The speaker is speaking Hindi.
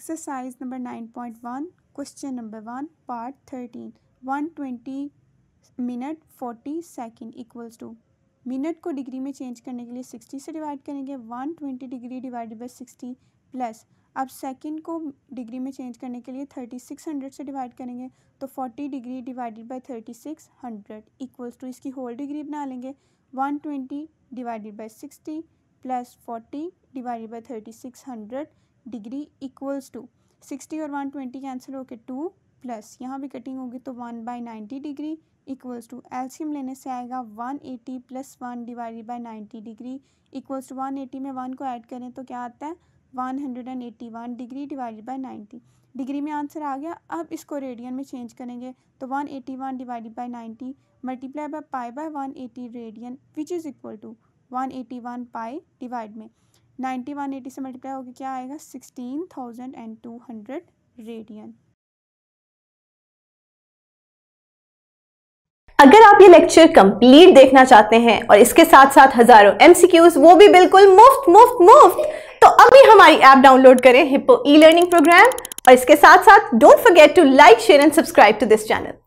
exercise number nine point one question number one part thirteen one twenty minute forty second equals to minute को डिग्री में चेंज करने के लिए सिक्सटी से डिवाइड करेंगे one twenty degree divide by sixty plus अब सेकेंड को डिग्री में चेंज करने के लिए थर्टी सिक्स हंड्रेड से डिवाइड करेंगे तो forty degree divided by thirty six hundred equals to इसकी होल डिग्री बना लेंगे one twenty divided by sixty plus forty divided by thirty six hundred degree equals to sixty और वन ट्वेंटी कैंसिल होकर टू प्लस यहाँ भी कटिंग होगी तो one by ninety degree equals to LCM लेने से आएगा one eighty plus one divided by ninety degree equals to one eighty में वन को ऐड करें तो क्या आता है one hundred and eighty one degree divided by ninety degree में आंसर आ गया अब इसको रेडियन में चेंज करेंगे तो one eighty one divided by ninety multiply by pi by one eighty radian which is equal to one eighty one pi divide में नाइन्टी वन एटी से मल्टीप्लाई होगी क्या आएगा sixteen thousand and two hundred radian अगर आप ये लेक्चर कंप्लीट देखना चाहते हैं और इसके साथ साथ हजारों एमसीक्यूज वो भी बिल्कुल मुफ्त मुफ्त मुफ्त तो अभी हमारी ऐप डाउनलोड करें हिप्पो ई लर्निंग प्रोग्राम और इसके साथ साथ don't forget to like share and subscribe to this channel